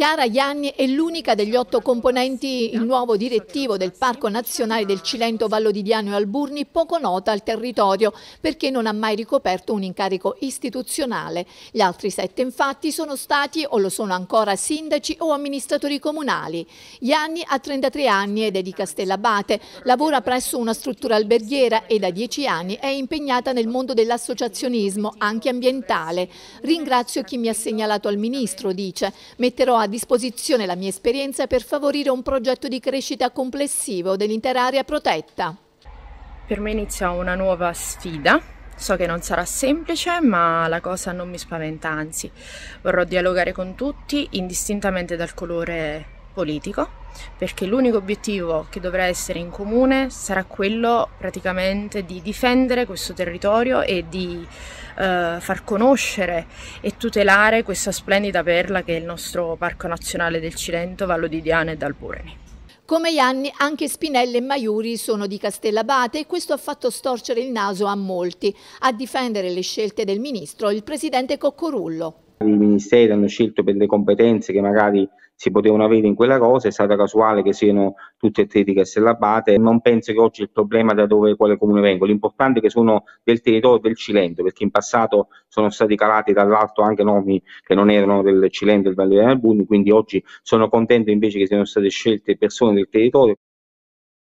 Chiara Ianni è l'unica degli otto componenti il nuovo direttivo del Parco Nazionale del Cilento Vallo di Diano e Alburni poco nota al territorio perché non ha mai ricoperto un incarico istituzionale. Gli altri sette infatti sono stati o lo sono ancora sindaci o amministratori comunali. Ianni ha 33 anni ed è di Castellabate, lavora presso una struttura alberghiera e da 10 anni è impegnata nel mondo dell'associazionismo, anche ambientale. Ringrazio chi mi ha segnalato al Ministro, dice. Metterò ad disposizione la mia esperienza per favorire un progetto di crescita complessivo dell'intera area protetta. Per me inizia una nuova sfida. So che non sarà semplice, ma la cosa non mi spaventa, anzi vorrò dialogare con tutti, indistintamente dal colore politico, perché l'unico obiettivo che dovrà essere in comune sarà quello praticamente di difendere questo territorio e di eh, far conoscere e tutelare questa splendida perla che è il nostro Parco Nazionale del Cilento, Vallo di Diana e d'Albureni. Come gli anni, anche Spinelli e Maiuri sono di Castellabate e questo ha fatto storcere il naso a molti. A difendere le scelte del ministro, il presidente Coccorullo i ministeri hanno scelto per le competenze che magari si potevano avere in quella cosa, è stata casuale che siano tutte e tre di Castellabate, non penso che oggi il problema da dove quale comune vengo, l'importante è che sono del territorio del Cilento, perché in passato sono stati calati dall'alto anche nomi che non erano del Cilento e del Valle dei Albuni, quindi oggi sono contento invece che siano state scelte persone del territorio.